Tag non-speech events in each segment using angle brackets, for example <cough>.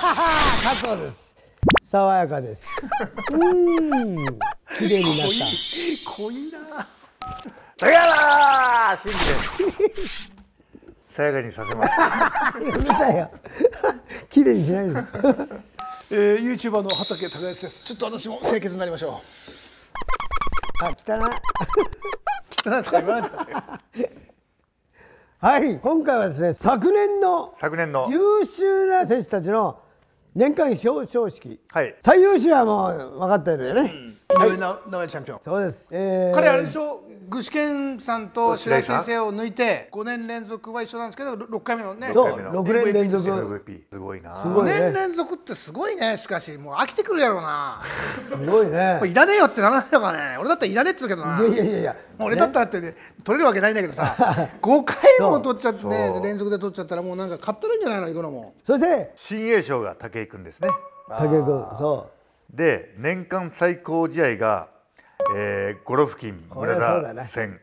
加藤です爽やかですうん綺麗になった濃いなだからさやかにさせまするさいよ綺麗にしないでえー、y o u t u b e の畑康ですちょっと私も清潔になりましょうあ汚い汚いとか言わないでくださいはい今回はですね昨年の昨年の優秀な選手たちの年間表彰式、はい、最優秀はもう分かっるよね、うん井上尚弥チャンピオンそうです、えー、彼あれでしょ具志堅さんと白井先生を抜いて5年連続は一緒なんですけど6回目のねそ6年連続すごいな5年連続ってすごいねしかしもう飽きてくるやろうなすごいね <laughs> いらねえよってならないのかね俺だったらいらねえっつうけどないやいやいや俺だったらって、ね、取れるわけないんだけどさ5 <laughs> 回も取っちゃって、ね、連続で取っちゃったらもうなんか勝ってるんじゃないのいくのもそして新栄翔が武井君ですね武井君そうで年間最高試合が、えー、ゴロフキン村田戦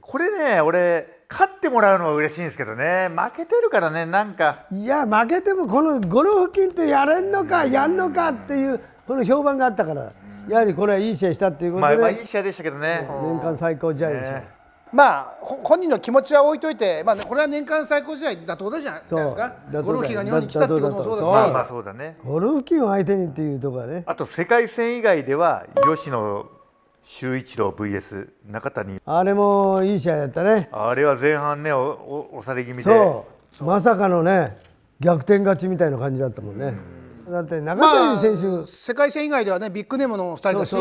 これね、これね俺勝ってもらうのは嬉しいんですけどね負けてるからねなんかいや負けてもこのゴロフキンとやれんのかやんのかっていうこの評判があったからやはりこれはいい試合したっていうことで、まあ、まあいい試合でしたけどね年間最高試合でしねまあ、本人の気持ちは置いといて、まあ、ね、これは年間最高試合妥当だじゃないですか。ゴルフ機が日本に来たってこともそうですし、あ、まあそうだね。ゴルフ機を相手にっていうとこね。あと世界戦以外では吉野修一郎 VS 中谷。あれもいい試合だったね。あれは前半ねおお押され気味で。まさかのね逆転勝ちみたいな感じだったもんね。んだって中谷選手、まあ、世界戦以外ではねビッグネームの2人だし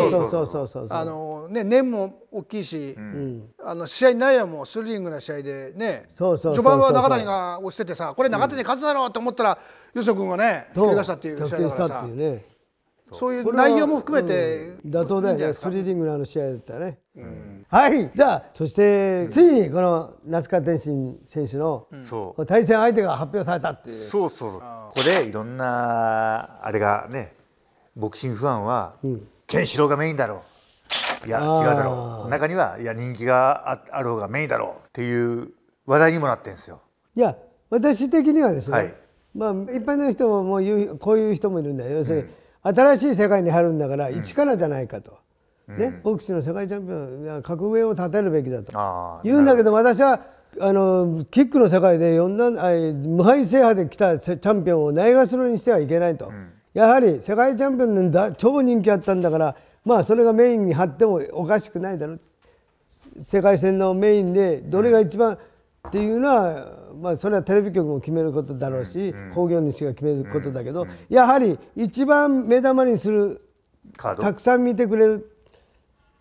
あのね年も大きいし、うん、あの試合内容もスリリングな試合でね序盤は中谷が押しててさこれ中谷勝つだろうと思ったら、うん、吉野君がねひっり返したっていう試合だからさ、ね、そういう内容も含めて、うん、妥当だよねスリリングな試合だったね。うんはいじゃあそしてついにこの夏川天心選手の対戦相手が発表されたっていうそうそうそうここでいろんなあれがねボクシングファンは、うん、ケンシロウがメインだろういや違うだろう中にはいや人気があるうがメインだろうっていう話題にもなってんですよいや私的にはですね、はい、まあ一般の人ももうこういう人もいるんだよ要するに、うん、新しい世界に入るんだから、一からじゃないかと。ね、ボクシングの世界チャンピオンが格上を立てるべきだと言うんだけど私はあのキックの世界で4無敗制覇できたチャンピオンをないがしろにしてはいけないと、うん、やはり世界チャンピオンで超人気あったんだからまあそれがメインに張ってもおかしくないだろう世界戦のメインでどれが一番っていうのは、まあ、それはテレビ局も決めることだろうし、工業主が決めることだけど、やはり一番目玉にするたくさん見てくれる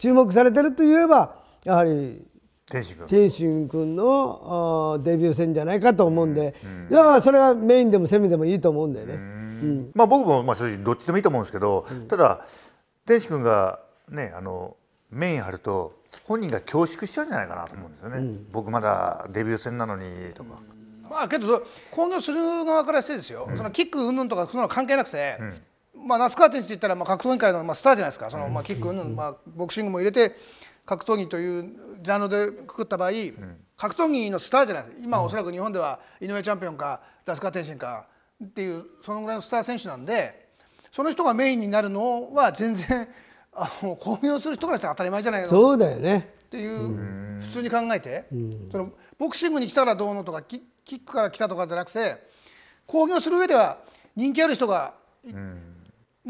注目されてるといえばやはり天心君天心君のデビュー戦じゃないかと思うんで、いやそれはメインでもセミでもいいと思うんだよね。うんまあ、僕もまあ正直どっちでもいいと思うんですけど、ただ天心君がねあのメイン張ると本人が恐縮しちゃうんじゃないかなと思うんですよね、うん、僕まだデビュー戦なのにとか。まあけど興行する側からしてですよ、うん、そのキック云々とかそんなの関係なくて、うん、まあ、那須川天心って言ったらまあ格闘技界のまあスターじゃないですかそのまあキック、まあ、ボクシングも入れて格闘技というジャンルでくくった場合、格闘技のスターじゃないですか今おそらく日本では井上チャンピオンか那須川天心かっていうそのぐらいのスター選手なんでその人がメインになるのは全然あの興行する人からしたら当たり前じゃないのそうだよねっていう普通に考えて、そのボクシングに来たらどうのとかキキックから来たとかじゃなくて興行する上では人気ある人が、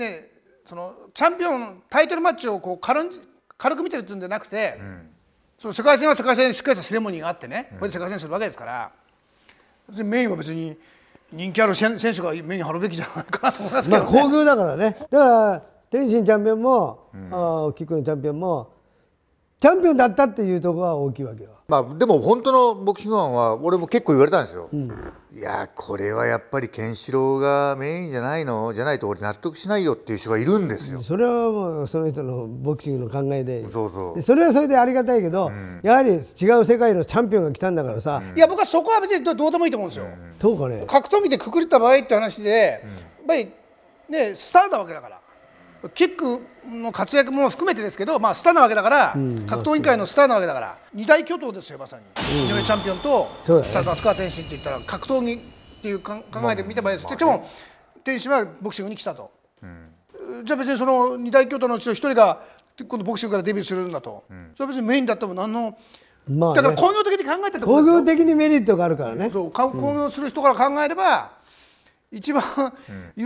でそのチャンピオンタイトルマッチをこう軽軽く見てるっていうんじゃなくて、うん、その世界戦は世界戦でしっかりしたセレモニーがあってね、うん、これで世界戦するわけですから別にメインは別に人気ある選手がメインに張るべきじゃないかなと思いますけど、ね、まあ、だからねだから天心チャンピオンも、うん、あキックのチャンピオンもチャンピオンだったっていうところは大きいわけよ。まあ、でも本当のボクシングファンは俺も結構言われたんですよ、うん、いやこれはやっぱりケンシロウがメインじゃないのじゃないと俺納得しないよっていう人がいるんですよそれはもうその人のボクシングの考えでそうそうそれはそれでありがたいけど、うん、やはり違う世界のチャンピオンが来たんだからさ、うん、いや僕はそこは別にどうでもいいと思うんですよ、そうかね格闘技でくくれた場合って話で、やっぱりねスターなわけだからキックの活躍も含めてですけど、まあ、スターなわけだから、うん、格闘委員会のスターなわけだから、二大巨頭ですよ、まさに、井上チャンピオンと、那須川天心って言ったら、格闘技っていう考えで見てもいいです、まあ、でも、天心はボクシングに来たと、うん、じゃあ別にその二大巨頭のうちの一人が、今度ボクシングからデビューするんだと、うん、それは別にメインだったも、何の。まあ、ね、だから工業的に考えたってことですよ工業的にメリットがあるからねそう工業する人から考えれば、一番、いわ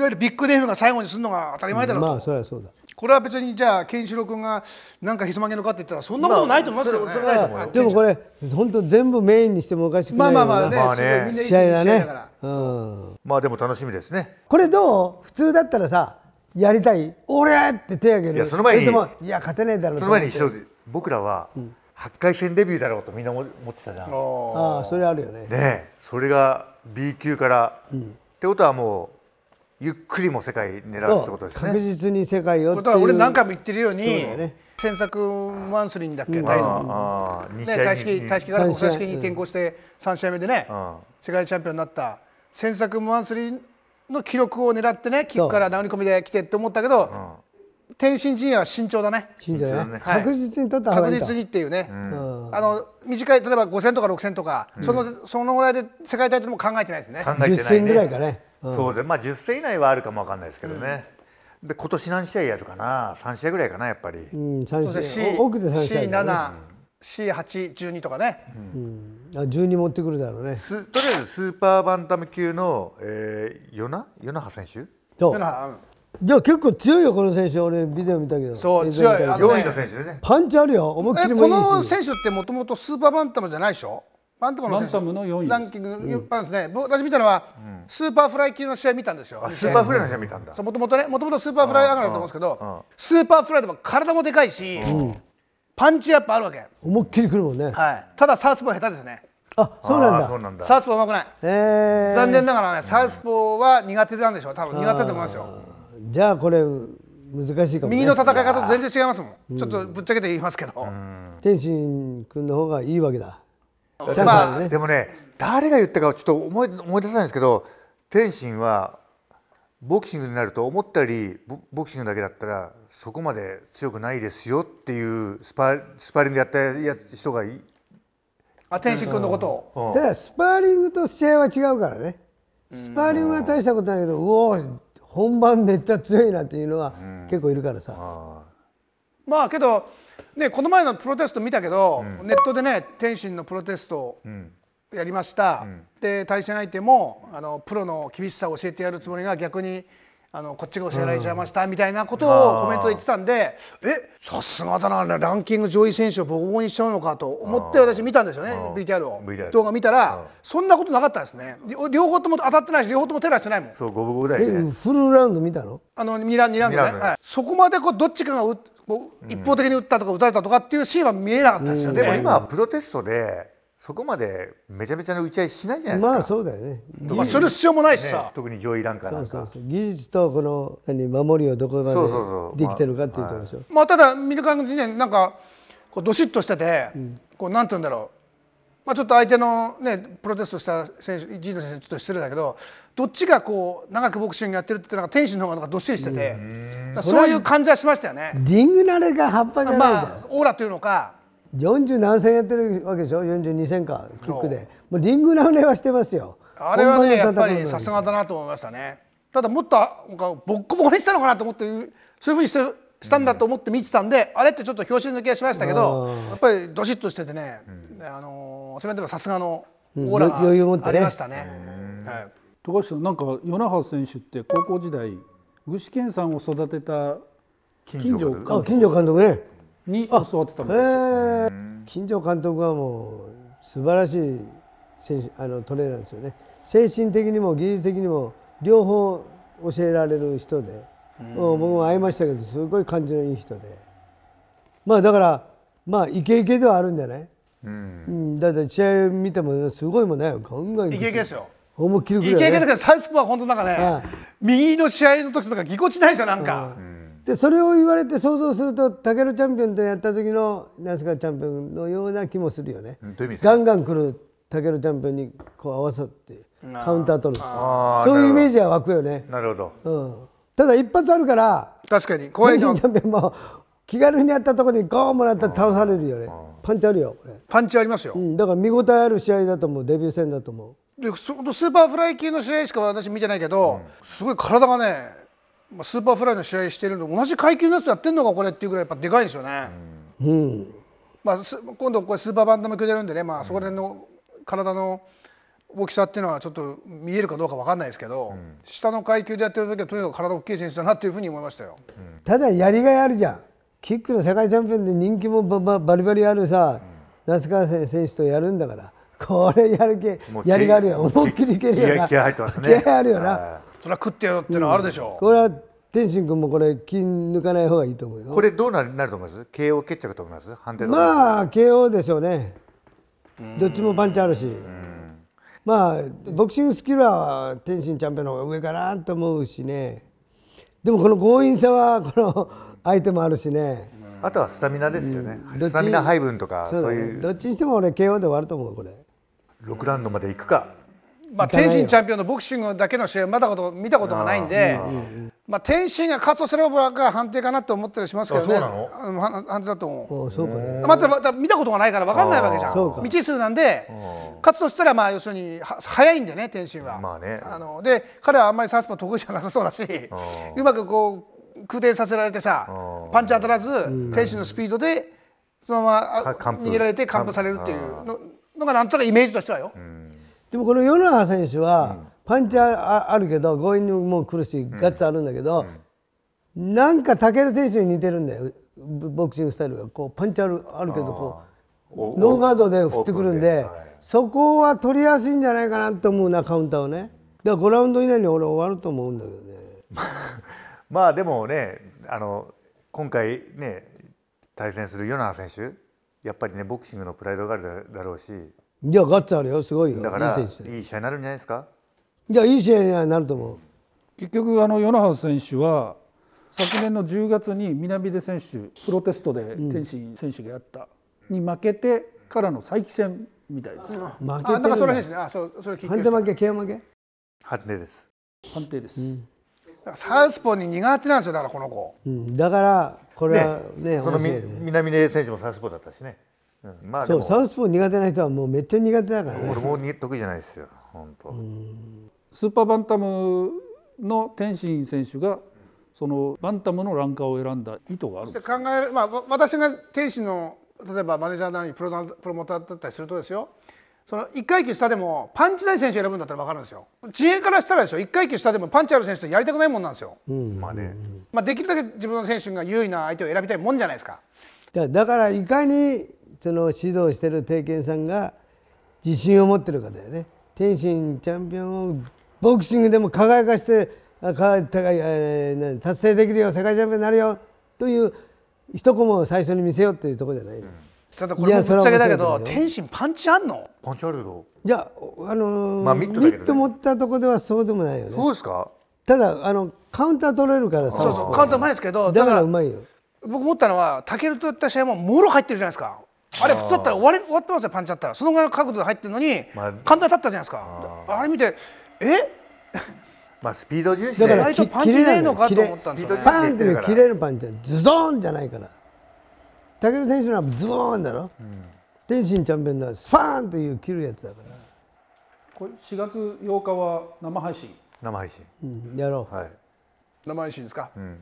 ゆるビッグネームが最後にするのが当たり前だろうと、まあそれはそうだこれは別にじゃあケンシロウ君がなんかひそまげのかって言ったらそんなことないと思いますけどね、まあ、でもこれ本当全部メインにしてもおかしくないまあまあまあね,、まあね、ねみんないい試合だから、うん、まあでも楽しみですねこれどう普通だったらさやりたい俺って手を挙げるいやその前にいや勝てないだろうその前に一つ僕らは、う8回戦デビューだろうとみんな思ってたじゃんああそれあるよねねそれが B 級から、うんってことはもうゆっくりも世界狙うってことですね確実に世界をだから俺何回も言ってるように先作マンスリーにだっけ、タイの、ね、大式大式から国際式に転向して3試合目でね、世界チャンピオンになった先作マンスリーの記録を狙ってねキックから殴り込みで来てって思ったけど、天心陣営は慎重だね、慎ねはい、確実に取った確実にっていうね、うんあの短い例えば五千とか六千とか、うん、そのそのぐらいで世界タイトルも考えてないですね。考えてないね。戦ぐらいかね。うん、そうでまあ十0以内はあるかもわかんないですけどね。うん、で今年何試合やるかな三試合ぐらいかなやっぱり。うん、3試合。多くで3試合、ね。c 八 C812 とかね、うん、あ十二持ってくるだろうねとりあえずスーパーバンタム級の、えー、ヨナヨナハ選手ヨナハ、うんいや結構強いよこの選手俺ビデオ見たけどそう強い4位の選手でねパンチあるよ思いっきりこの選手ってもともとスーパーバンタムじゃないでしょバンタムの選手の4位ランキングなンですね、うん、私見たのは、スーパーフライ級の試合見たんですよスーパーフライの試合見たんだもともとねもともとスーパーフライ上がりだと思うんですけどスーパーフライでも体もでかいし、パンチやっぱあるわけ思いっきりくるもんね、はい、ただサウスポー下手ですねあそうなんだサウスポーうまくない、残念ながらねサウスポーは苦手なんでしょう多分苦手だと思いますよじゃあこれ難しいかも、ね、右の戦い方と全然違いますもん、うん、ちょっとぶっちゃけて言いますけど、天心君の方がいいわけだ、まあ、でもね誰が言ったかちょっと思い思い出せないんですけど天心はボクシングになると思ったよりボクシングだけだったらそこまで強くないですよっていうスパスパーリングやったや人がいあ天心君のことを、うん、ただスパーリングと試合は違うからねスパーリングは大したことないけど、うお本番めっちゃ強いなっていうのは結構いるからさ、うん、まあけど、ね、この前のプロテスト見たけど、うん、ネットでね天心のプロテストやりました、うん、で対戦相手もあのプロの厳しさを教えてやるつもりが逆にあのこっちが教えられちゃいました、みたいなことをコメントで言ってたんでえさすがだなランキング上位選手をボコボコにしちゃうのかと思って私見たんですよね VTR を動画見たらそんなことなかったですね両方とも当たってないし両方とも手出してないもんそう五分ぐらいフルラウンド見たのあの2ラウンドランドね、はい、そこまでこうどっちかがう一方的に打ったとか打たれたとかっていうシーンは見えなかったですよ、ね、でも今プロテストでそこまでめちゃめちゃの打ち合いしないじゃないですか。まあそうだよね。まあする必要もないしさ、ね、特に上位ランカーなんかそうそうそう。技術とこの何守りをどこまでできてるかっていうところでしょ。まあ、ただ見る感じでなんかこうどしっとしてて、うん、こうなんて言うんだろう。まあ、ちょっと相手の、ね、プロテストした選手陣野選手ちょっと失礼だけどどっちがこう長くボクシングやってるってなんか天心の方がなんかどっしりしててそういう感じはしましたよね。リング慣れが半端じゃないじゃん、まあ、オーラというのか40何戦やってるわけでしょ42戦かキックでもうリングラウンはしてますよあれはねやっぱりさすがだなと思いましたねただもっとなんかボッコボコにしたのかなと思ってそういうふうにしたんだと思って見てたんで、うん、あれってちょっと拍子抜けはしましたけどやっぱりどしっとしててね、うん、あの攻めてもさすがのオーラがありましたね。はい、高橋さんなんか米原選手って高校時代具志堅さんを育てた金城監督金城監督ねに教わってた金城監督はもう素晴らしい選手あのトレーナーですよね精神的にも技術的にも両方教えられる人で、うん、僕も会いましたけどすごい感じのいい人でまあだからまあイケイケではあるんじゃない、うん、だって試合見てもすごいもんねガンガンイケイケですよ思いっきり、イケイケだからサイスポは本当なんかね、ああ右の試合の時とかぎこちないですよ、なんか。うんでそれを言われて想像するとタケルチャンピオンとやった時のナスカチャンピオンのような気もするよね。ガンガン来るタケルチャンピオンにこう合わさってカウンター取るそういうイメージは湧くよね。なるほど、うん、ただ一発あるから確かに怖いのチャンピオンも気軽にやったところにゴーもらったら倒されるよね。パンチあるよパンチありますよ、うん、だから見応えある試合だと思うデビュー戦だと思う。でスーパーフライ級の試合しか私見てないけど、うん、すごい体がねスーパーフライの試合してるの同じ階級のやつやってんのかこれっていうぐらいやっぱでかいんですよね。うんまあ、今度これスーパーバンタム級でやるんでね、まあ、そこら辺の体の大きさっていうのはちょっと見えるかどうか分かんないですけど、うん、下の階級でやってる時はとにかく体大きい選手だなっていうふうに思いましたよ。うん、ただやりがいあるじゃんキックの世界チャンピオンで人気もババリバリあるさ、うん、那須川選手とやるんだからこれやる気やりがあるよ思いっきりいけるよな気合入ってますね気合あるよな。それは食ってよっていうのはあるでしょう、これは天心君もこれ気抜かない方がいいと思うよこれどうなるなると思います慶応決着と思います判定まあ慶応でしょうねどっちもパンチあるしまあボクシングスキルは天心チャンピオンの方が上かなと思うしねでもこの強引さはこの相手もあるしねあとはスタミナですよね、スタミナ配分とかそういうどっちにしても俺 KO で終わると思うこれ6ラウンドまでいくかまあ、天心チャンピオンのボクシングだけの試合まだこと見たことがないんで、まあ、天心が勝つとすればが判定かなと思ったりしますけどね判定だと思うまたまた見たことがないから分かんないわけじゃん未知数なんで勝つとしたらまあ要するに早いんでね天心は、まあね、あので彼はあんまりサウスポー得意じゃなさそうだしうまくこう空転させられてさパンチ当たらず天心のスピードでそのまま逃げられて完封されるっていうのがなんとなくイメージとしてはよ。うんでもこの米原選手は、パンチあるけど強引にも来るしガッツあるんだけど、なんか武尊選手に似てるんだよボクシングスタイルがこうパンチあるあるけどこうノーガードで振ってくるんでそこは取りやすいんじゃないかなと思うなカウンターをねだから5ラウンド以内に俺終わると思うんだけどね <laughs> まあでもねあの今回ね対戦する米原選手やっぱりねボクシングのプライドがあるだろうしいやガッツあるよすごいよだからいい選手いい試合になるんじゃないですかいやいい試合になると思う結局あの米原選手は昨年の10月に南出選手プロテストで天心選手がやった、うん、に負けてからの再起戦みたいです、う負けてあだからそれですねあそうそれ聞いて判定負け KO 負け判定です判定です、うんサウスポーに苦手なんですよだからこの子、うん、だからこれはねねその南出選手もサウスポーだったしねまあそうサウスポー苦手な人はもうめっちゃ苦手だからね俺もう得意じゃないですよ本当スーパーバンタムの天心選手がそのバンタムのランカーを選んだ意図がある考える、まあ、私が天心の例えばマネージャーなりプロプロモーターだったりするとですよその1階級下でもパンチない選手選ぶんだったら分かるんですよ自衛からしたらですよ1階級下でもパンチある選手とやりたくないもんなんですよ、うん、まあね、まあ、できるだけ自分の選手が有利な相手を選びたいもんじゃないですかだから意外にその指導してる定見さんが自信を持ってる方よね天心チャンピオンをボクシングでも輝かしてか達成できるよ世界チャンピオンになるよという一コマを最初に見せようっていうところじゃない、うんただこれもぶっちゃけだけど天心パンチあんのパンチあるよいやあのー、まあ、ミット、ね、ミット持ったとこではそうでもないよねそうですかただあのカウンター取れるからそうそうカウンターうまいですけどだからうまいよ僕思ったのは武尊といった試合ももろ入ってるじゃないですかあれ普通だったら終わり終わってますよパンチだったらそのぐらいの角度で入ってるのに、まあ、簡単立ったじゃないですかあれ見てえ <laughs> まあスピード重視で意外パンチねえのかと思ったんですよ、ね、パンっていう切れるパンチズドンじゃないから武尊選手のはズドンだろ、うん、天心チャンピオンのスパーンという切るやつだからこれ4月8日は生配信生配信、うん、やろう、はい、生配信ですか、うん